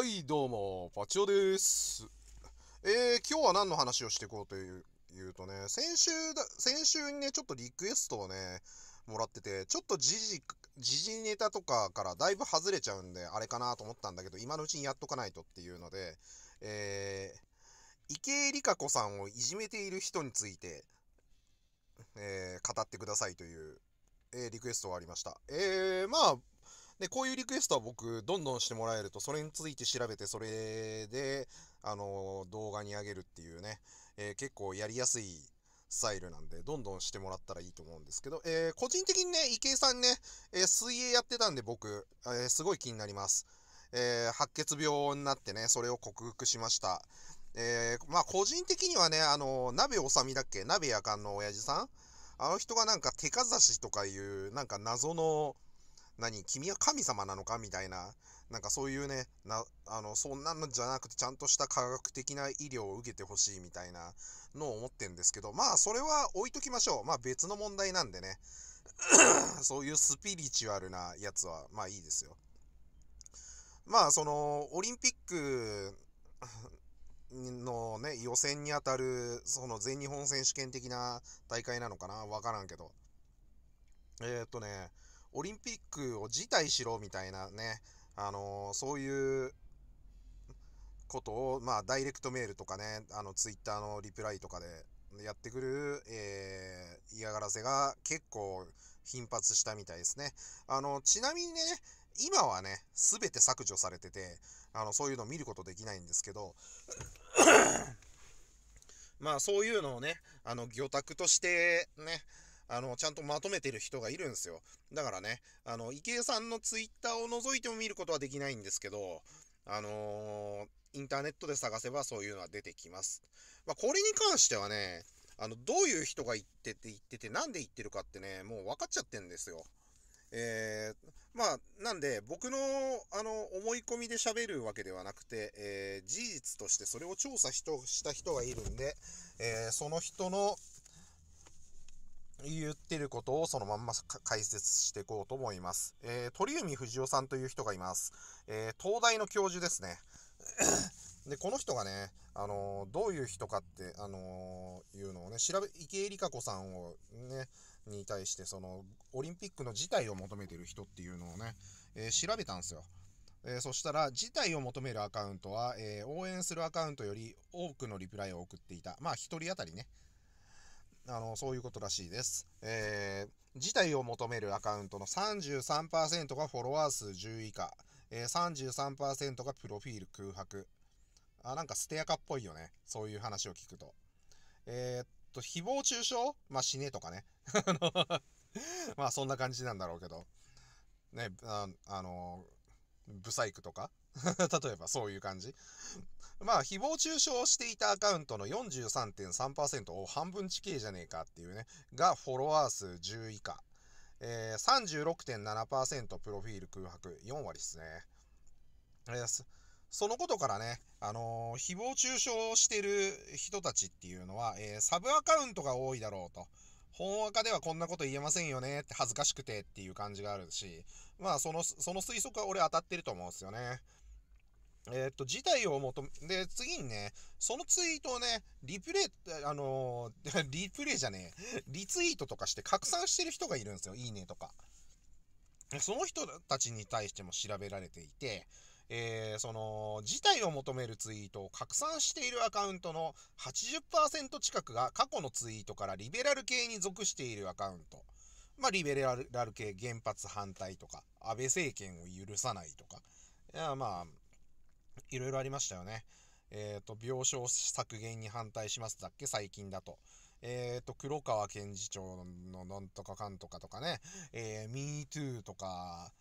はい、どうも、パチオです。えー、今日は何の話をしていこうという、言うとね、先週だ、先週にね、ちょっとリクエストをね、もらってて、ちょっと時事、時事ネタとかからだいぶ外れちゃうんで、あれかなと思ったんだけど、今のうちにやっとかないとっていうので、えー、池江璃花子さんをいじめている人について、えー、語ってくださいという、えー、リクエストがありました。えー、まあ、で、こういうリクエストは僕、どんどんしてもらえると、それについて調べて、それで、あの、動画に上げるっていうね、えー、結構やりやすいスタイルなんで、どんどんしてもらったらいいと思うんですけど、えー、個人的にね、池江さんね、えー、水泳やってたんで僕、えー、すごい気になります。えー、白血病になってね、それを克服しました。えー、まあ個人的にはね、あの、鍋おさみだっけ鍋やかんの親父さんあの人がなんか手かざしとかいう、なんか謎の、何君は神様なのかみたいな、なんかそういうね、なあのそんなのじゃなくて、ちゃんとした科学的な医療を受けてほしいみたいなのを思ってるんですけど、まあ、それは置いときましょう。まあ、別の問題なんでね、そういうスピリチュアルなやつは、まあいいですよ。まあ、その、オリンピックのね、予選にあたる、その全日本選手権的な大会なのかなわからんけど。えー、っとね、オリンピックを辞退しろみたいなね、あのー、そういうことを、まあ、ダイレクトメールとかね、あの、ツイッターのリプライとかでやってくる、えー、嫌がらせが結構頻発したみたいですね。あの、ちなみにね、今はね、すべて削除されてて、あの、そういうの見ることできないんですけど、まあそういうのをね、あの、魚拓としてね、あの、ちゃんとまとめてる人がいるんですよ。だからね、あの、池江さんのツイッターを覗いても見ることはできないんですけど、あのー、インターネットで探せばそういうのは出てきます。まあ、これに関してはね、あの、どういう人が言ってて言ってて、なんで言ってるかってね、もう分かっちゃってんですよ。えー、まあ、なんで、僕の、あの、思い込みで喋るわけではなくて、えー、事実としてそれを調査した人がいるんで、えー、その人の、言ってることをそのまんま解説していこうと思います。えー、鳥海藤夫さんという人がいます。えー、東大の教授ですね。で、この人がね、あのー、どういう人かって、あのー、いうのをね、調べ、池江璃花子さんをね、に対して、その、オリンピックの事態を求めてる人っていうのをね、えー、調べたんですよ。えー、そしたら、事態を求めるアカウントは、えー、応援するアカウントより多くのリプライを送っていた。まあ、1人当たりね、あの、そういうことらしいです。えー、事態を求めるアカウントの33%がフォロワー数10以下、えー、33%がプロフィール空白。あ、なんかステアカっぽいよね。そういう話を聞くと。えー、っと、誹謗中傷まあ、死ねとかね。まあ、そんな感じなんだろうけど。ね、ああの、ブサイクとか 例えばそういう感じ。まあ、誹謗中傷をしていたアカウントの43.3%を半分地形じゃねえかっていうね、がフォロワー数10以下。えー、36.7%プロフィール空白。4割ですね。えー、そのことからね、あのー、誹謗中傷してる人たちっていうのは、えー、サブアカウントが多いだろうと。本若ではこんなこと言えませんよねって恥ずかしくてっていう感じがあるし、まあその、その推測は俺当たってると思うんですよね。えー、っと、事態を求め、で、次にね、そのツイートをね、リプレイ、あのー、リプレイじゃねえ、リツイートとかして拡散してる人がいるんですよ。いいねとか。その人たちに対しても調べられていて、えー、その、事態を求めるツイートを拡散しているアカウントの80%近くが過去のツイートからリベラル系に属しているアカウント。まあ、リベラル系、原発反対とか、安倍政権を許さないとか、いやまあ、いろいろありましたよね。えっ、ー、と、病床削減に反対しますだっけ最近だと。えっ、ー、と、黒川検事長のなんとかかんとかとかね、えー、MeToo とか、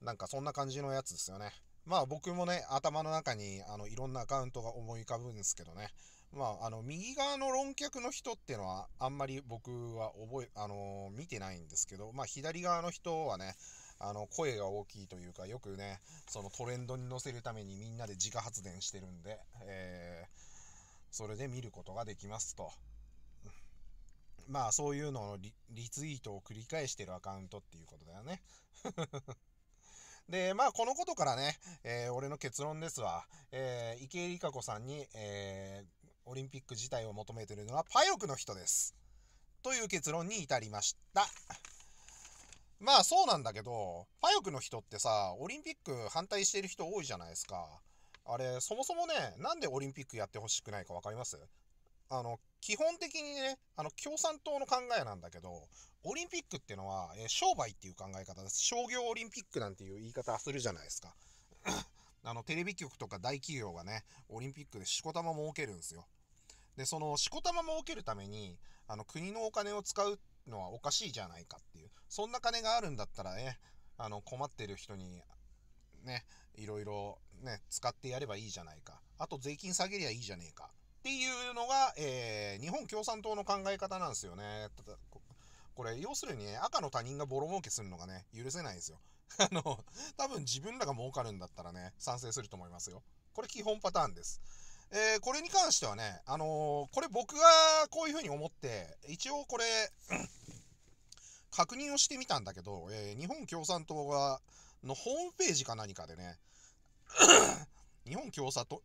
なんかそんな感じのやつですよね。まあ僕もね、頭の中にあのいろんなアカウントが思い浮かぶんですけどね。まああの右側の論客の人っていうのはあんまり僕は覚え、あのー、見てないんですけど、まあ左側の人はね、あの、声が大きいというか、よくね、そのトレンドに乗せるためにみんなで自家発電してるんで、えー、それで見ることができますと。まあ、そういうのをリツイートを繰り返してるアカウントっていうことだよね。で、まあ、このことからね、えー、俺の結論ですわ。えー、池江璃花子さんに、えー、オリンピック自体を求めてるのはパヨクの人です。という結論に至りました。まあそうなんだけど、パヨクの人ってさ、オリンピック反対してる人多いじゃないですか。あれ、そもそもね、なんでオリンピックやってほしくないか分かりますあの、基本的にね、あの、共産党の考えなんだけど、オリンピックっていうのは、えー、商売っていう考え方です。商業オリンピックなんていう言い方するじゃないですか。あの、テレビ局とか大企業がね、オリンピックでしこたま儲けるんですよ。で、その、しこたま儲けるために、あの、国のお金を使うのはおかしいじゃないかっていう。そんな金があるんだったらね、あの、困ってる人に、ね、いろいろね、使ってやればいいじゃないか。あと税金下げりゃいいじゃねえか。っていうのが、えー、日本共産党の考え方なんですよね。これ、要するにね、赤の他人がボロ儲けするのがね、許せないですよ。あの、多分自分らが儲かるんだったらね、賛成すると思いますよ。これ基本パターンです。えー、これに関してはね、あのー、これ僕がこういうふうに思って、一応これ、確認をしてみたんだけど、えー、日本共産党が、のホームページか何かでね、日本共産党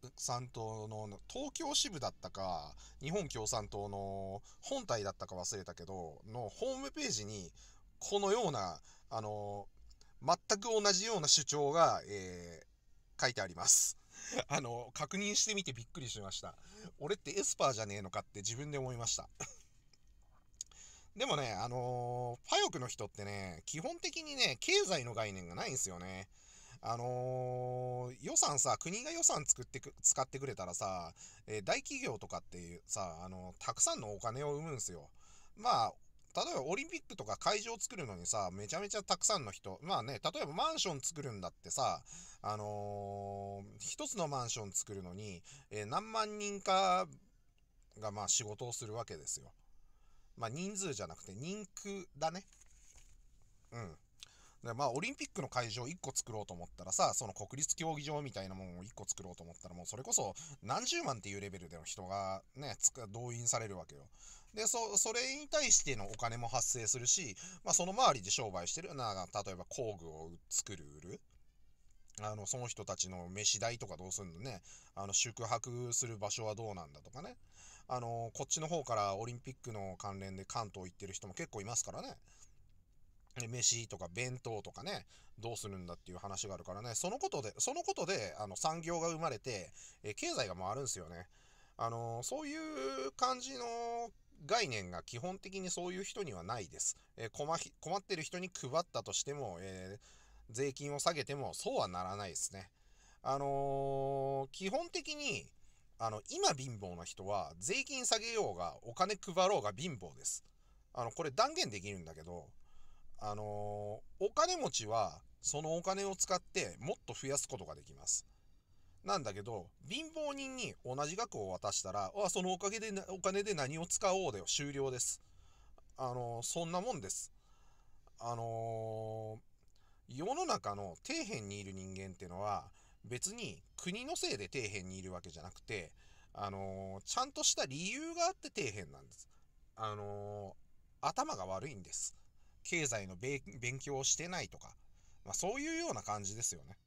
の東京支部だったか、日本共産党の本体だったか忘れたけど、のホームページに、このような、あのー、全く同じような主張が、えー、書いてあります。あの、確認してみてびっくりしました。俺ってエスパーじゃねえのかって自分で思いました。でもね、あのー、パヨクの人ってね、基本的にね、経済の概念がないんですよね。あのー、予算さ、国が予算作ってく、使ってくれたらさ、えー、大企業とかっていうさ、あのー、たくさんのお金を生むんすよ。まあ、例えばオリンピックとか会場を作るのにさ、めちゃめちゃたくさんの人、まあね、例えばマンション作るんだってさ、あのー、一つのマンション作るのに、えー、何万人かがまあ仕事をするわけですよ。まあ人数じゃなくて人区だね。うん。でまあ、オリンピックの会場1個作ろうと思ったらさ、その国立競技場みたいなものを1個作ろうと思ったら、もうそれこそ何十万っていうレベルでの人がね、動員されるわけよ。で、そ、それに対してのお金も発生するし、まあ、その周りで商売してる、な、例えば工具を作る、売る。あの、その人たちの飯代とかどうするのね。あの、宿泊する場所はどうなんだとかね。あの、こっちの方からオリンピックの関連で関東行ってる人も結構いますからね。で飯とか弁当とかね、どうするんだっていう話があるからね、そのことで、そのことで、あの、産業が生まれて、え経済が回るんですよね。あの、そういう感じの概念が基本的にそういう人にはないです。えー、困困ってる人に配ったとしても、えー、税金を下げてもそうはならないですね。あのー、基本的に、あの、今貧乏な人は税金下げようがお金配ろうが貧乏です。あの、これ断言できるんだけど、あのー、お金持ちはそのお金を使ってもっと増やすことができます。なんだけど、貧乏人に同じ額を渡したら、あ、そのおかげで、お金で何を使おうだよ、終了です。あの、そんなもんです。あのー、世の中の底辺にいる人間ってのは、別に国のせいで底辺にいるわけじゃなくて、あのー、ちゃんとした理由があって底辺なんです。あのー、頭が悪いんです。経済の勉強をしてないとか、まあそういうような感じですよね。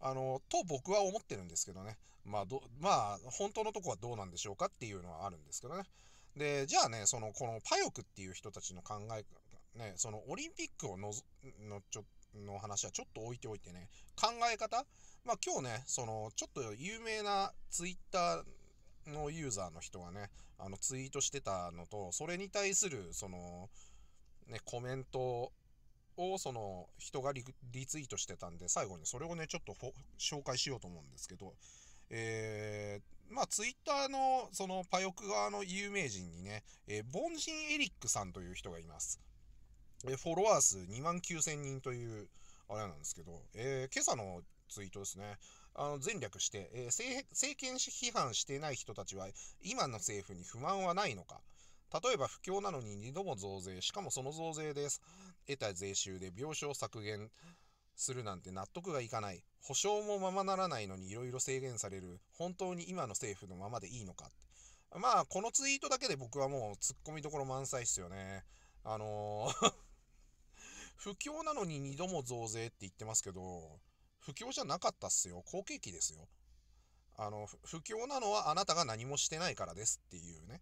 あの、と僕は思ってるんですけどね。まあ、ど、まあ、本当のとこはどうなんでしょうかっていうのはあるんですけどね。で、じゃあね、その、このパヨクっていう人たちの考え、ね、そのオリンピックをののちょの話はちょっと置いておいてね、考え方まあ今日ね、その、ちょっと有名なツイッター、のユーザーの人がね、あのツイートしてたのと、それに対する、その、ね、コメントをその人がリツイートしてたんで、最後にそれをね、ちょっと紹介しようと思うんですけど、えー、まあ、ツイッターの、その、パヨク側の有名人にね、えー、凡人エリックさんという人がいます。えー、フォロワー数2万9000人という、あれなんですけど、えー、今朝のツイートですね。あの、全略して、えー、政権批判してない人たちは、今の政府に不満はないのか。例えば不況なのに2度も増税、しかもその増税です。得た税収で病床削減するなんて納得がいかない。保証もままならないのにいろいろ制限される。本当に今の政府のままでいいのかって。まあ、このツイートだけで僕はもうツッコミどころ満載っすよね。あのー 不況なのに2度も増税って言ってますけど、不況じゃなかったっすよ。好景気ですよ。あの、不況なのはあなたが何もしてないからですっていうね。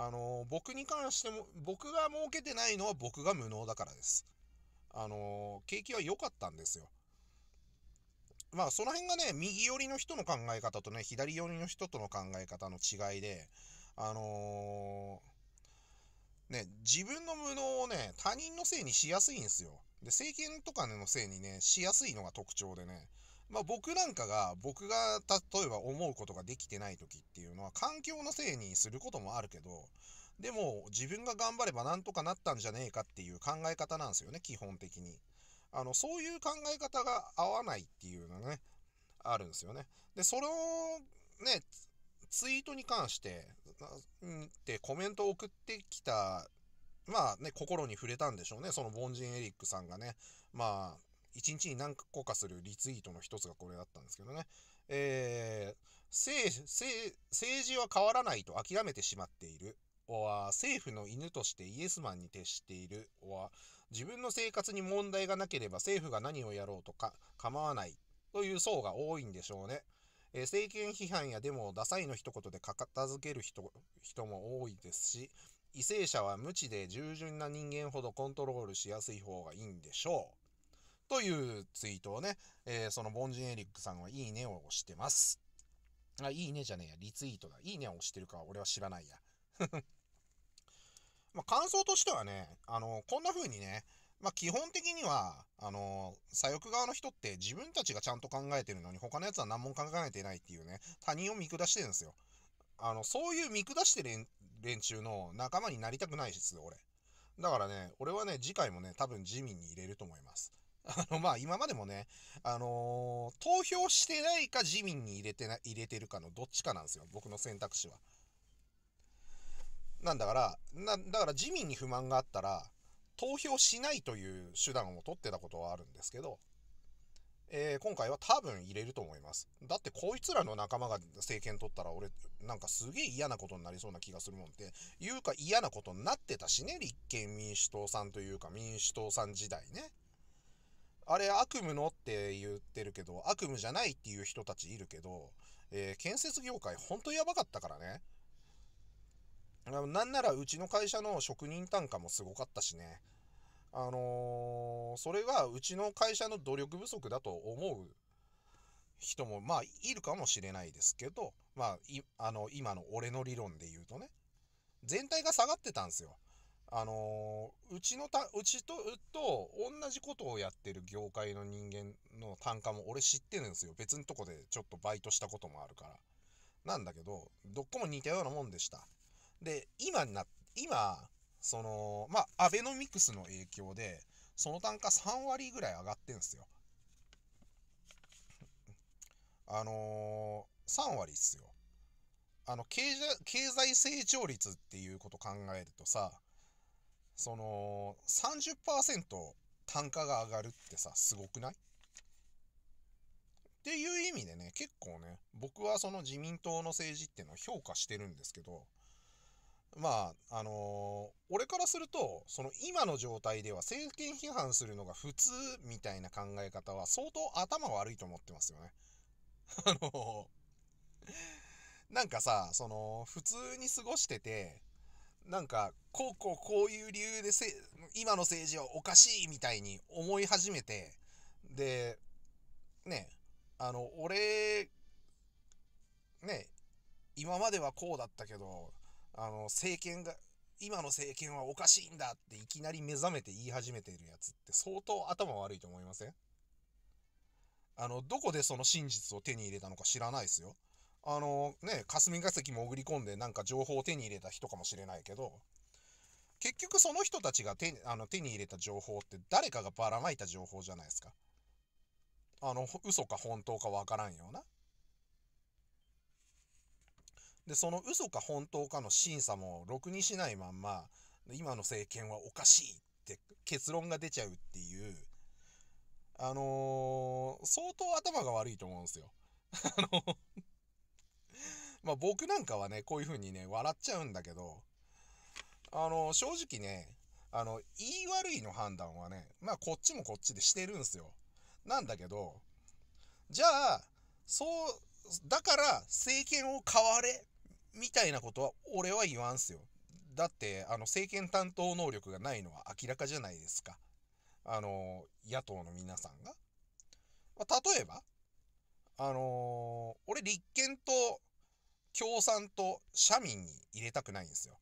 あの、僕に関しても、僕が儲けてないのは僕が無能だからです。あの、景気は良かったんですよ。まあ、その辺がね、右寄りの人の考え方とね、左寄りの人との考え方の違いで、あのー、ね、自分の無能をね、他人のせいにしやすいんですよ。で、政権とかのせいにね、しやすいのが特徴でね、まあ、僕なんかが、僕が例えば思うことができてない時っていうのは、環境のせいにすることもあるけど、でも自分が頑張ればなんとかなったんじゃねえかっていう考え方なんですよね、基本的に。あの、そういう考え方が合わないっていうのがね、あるんですよね。で、それをね、ツイートに関して、んってコメントを送ってきた、まあね、心に触れたんでしょうね、その凡人エリックさんがね、まあ、1日に何個かするリツイートの一つがこれだったんですけどね。えー、政治は変わらないと諦めてしまっている。は政府の犬としてイエスマンに徹している。は自分の生活に問題がなければ政府が何をやろうとか構わないという層が多いんでしょうね。えー、政権批判やデモをダサいの一言で片付ける人人も多いですし、為政者は無知で従順な人間ほどコントロールしやすい方がいいんでしょう。というツイートをね、えー、その凡人エリックさんはいいねを押してます。あ、いいねじゃねえや、リツイートだ。いいねを押してるか俺は知らないや。まあ、感想としてはね、あの、こんな風にね、まあ、基本的には、あの、左翼側の人って自分たちがちゃんと考えてるのに他のやつは何も考えてないっていうね、他人を見下してるんですよ。あの、そういう見下してる連中の仲間になりたくないです、俺。だからね、俺はね、次回もね、多分自民に入れると思います。あの、まあ、今までもね、あのー、投票してないか自民に入れてな、入れてるかのどっちかなんですよ。僕の選択肢は。なんだから、な、だから自民に不満があったら、投票しないという手段を取ってたことはあるんですけど、えー、今回は多分入れると思います。だってこいつらの仲間が政権取ったら俺なんかすげえ嫌なことになりそうな気がするもんって、いうか嫌なことになってたしね、立憲民主党さんというか民主党さん時代ね。あれ悪夢のって言ってるけど、悪夢じゃないっていう人たちいるけど、えー、建設業界ほんとやばかったからね。なんならうちの会社の職人単価もすごかったしね。あのー、それはうちの会社の努力不足だと思う人も、まあ、いるかもしれないですけど、まあ、あの、今の俺の理論で言うとね、全体が下がってたんですよ。あのー、うちのた、うちと、と、同じことをやってる業界の人間の単価も俺知ってるんですよ。別のとこでちょっとバイトしたこともあるから。なんだけど、どっこも似たようなもんでした。で、今な、今、その、まあ、アベノミクスの影響で、その単価3割ぐらい上がってんすよ。あのー、3割っすよ。あの経済、経済成長率っていうこと考えるとさ、その、30%単価が上がるってさ、すごくないっていう意味でね、結構ね、僕はその自民党の政治っていうのを評価してるんですけど、まあ、あのー、俺からすると、その今の状態では政権批判するのが普通みたいな考え方は相当頭悪いと思ってますよね。あのー、なんかさ、その、普通に過ごしてて、なんか、こうこうこういう理由で今の政治はおかしいみたいに思い始めて、で、ね、あの、俺、ね、今まではこうだったけど、あの、政権が、今の政権はおかしいんだっていきなり目覚めて言い始めてるやつって相当頭悪いと思いませんあの、どこでその真実を手に入れたのか知らないですよ。あのね、霞が関潜り込んでなんか情報を手に入れた人かもしれないけど、結局その人たちが手あの手に入れた情報って誰かがばらまいた情報じゃないですか。あの、嘘か本当かわからんような。で、その嘘か本当かの審査もろくにしないまんま、今の政権はおかしいって結論が出ちゃうっていう、あのー、相当頭が悪いと思うんですよ。あのまあ僕なんかはね、こういう風にね、笑っちゃうんだけど、あの、正直ね、あの、言い悪いの判断はね、まあこっちもこっちでしてるんすよ。なんだけど、じゃあ、そう、だから政権を変われ、みたいなことは俺は言わんすよ。だって、あの、政権担当能力がないのは明らかじゃないですか。あの、野党の皆さんが。まあ、例えば、あのー、俺立憲と共産と社民に入れたくないんですよ。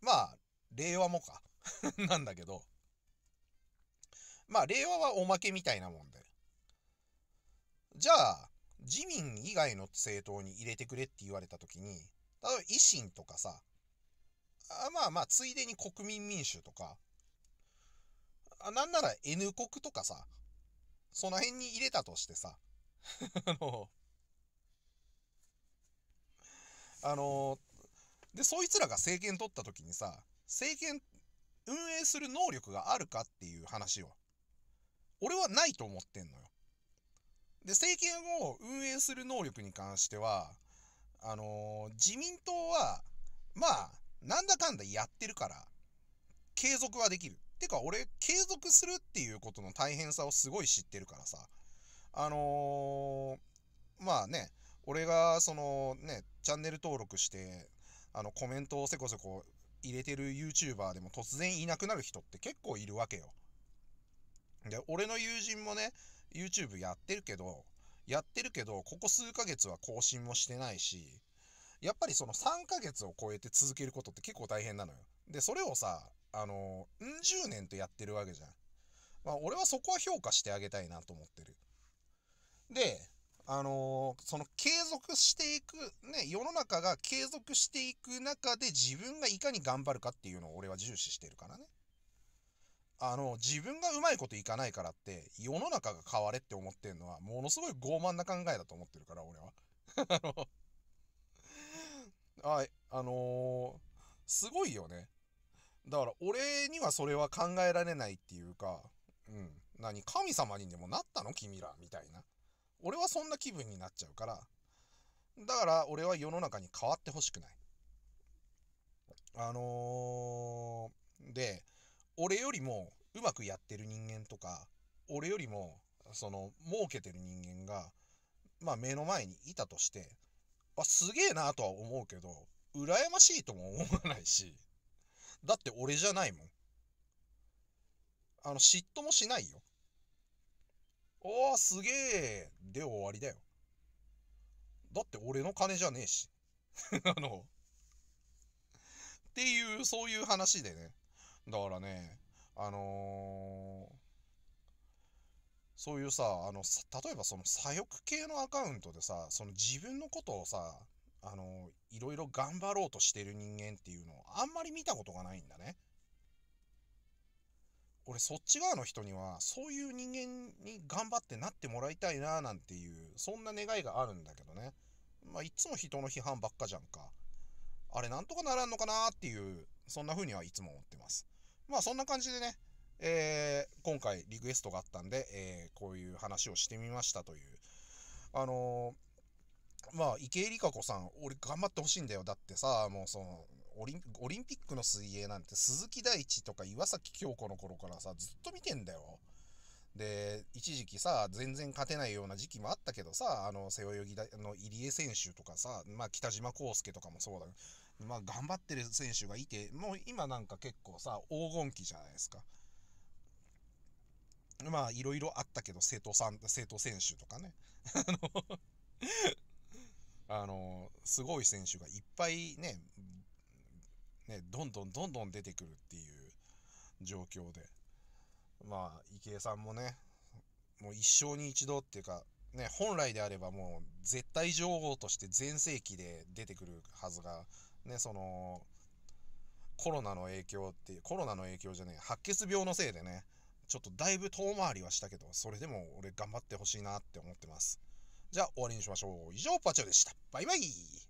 まあ、令和もか なんだけど、まあ、令和はおまけみたいなもんで。じゃあ、自民以外の政党に入れてくれって言われた時に、例えば維新とかさ、あまあまあ、ついでに国民民主とか、あなんなら N 国とかさ、その辺に入れたとしてさ、あの、あのー、で、そいつらが政権取った時にさ、政権運営する能力があるかっていう話を、俺はないと思ってんのよ。で、政権を運営する能力に関しては、あのー、自民党は、まあ、なんだかんだやってるから、継続はできる。てか、俺、継続するっていうことの大変さをすごい知ってるからさ、あのー、まあね、俺がそのね、チャンネル登録して、あのコメントをせこせこ入れてる YouTuber でも突然いなくなる人って結構いるわけよ。で、俺の友人もね、YouTube やってるけど、やってるけど、ここ数ヶ月は更新もしてないし、やっぱりその3ヶ月を超えて続けることって結構大変なのよ。で、それをさ、あの、うん十年とやってるわけじゃん。まあ、俺はそこは評価してあげたいなと思ってる。で、あのー、その継続していく、ね、世の中が継続していく中で自分がいかに頑張るかっていうのを俺は重視してるからね。あの、自分がうまいこといかないからって、世の中が変われって思ってんのは、ものすごい傲慢な考えだと思ってるから、俺は。あの、はい、あのー、すごいよね。だから、俺にはそれは考えられないっていうか、うん、何、神様にでもなったの君ら、みたいな。俺はそんな気分になっちゃうから、だから俺は世の中に変わってほしくない。あのー、で、俺よりもうまくやってる人間とか、俺よりも、その、儲けてる人間が、まあ目の前にいたとして、あ、すげえなとは思うけど、羨ましいとも思わないし、だって俺じゃないもん。あの、嫉妬もしないよ。おおすげえで終わりだよ。だって俺の金じゃねえし。あの、っていう、そういう話でね。だからね、あのー、そういうさ、あの、例えばその左翼系のアカウントでさ、その自分のことをさ、あのー、いろいろ頑張ろうとしてる人間っていうのをあんまり見たことがないんだね。俺そっち側の人にはそういう人間に頑張ってなってもらいたいななんていうそんな願いがあるんだけどねまあいつも人の批判ばっかじゃんかあれなんとかならんのかなっていうそんな風にはいつも思ってますまあそんな感じでねえー、今回リクエストがあったんで、えー、こういう話をしてみましたというあのーまあ、池江璃花子さん、俺頑張ってほしいんだよ。だってさ、もうその、オリンオリンピックの水泳なんて鈴木大地とか岩崎京子の頃からさ、ずっと見てんだよ。で、一時期さ、全然勝てないような時期もあったけどさ、あの、背泳ぎだ、あの、入江選手とかさ、まあ、北島康介とかもそうだけど、まあ、頑張ってる選手がいて、もう今なんか結構さ、黄金期じゃないですか。まあ、いろいろあったけど、瀬戸さん、瀬戸選手とかね。あの、あの、すごい選手がいっぱいね、ね、どんどんどんどん出てくるっていう状況で。まあ、池江さんもね、もう一生に一度っていうか、ね、本来であればもう絶対女王として全盛期で出てくるはずが、ね、その、コロナの影響っていう、コロナの影響じゃねえ、白血病のせいでね、ちょっとだいぶ遠回りはしたけど、それでも俺頑張ってほしいなって思ってます。じゃあ終わりにしましょう。以上、パチョでした。バイバイ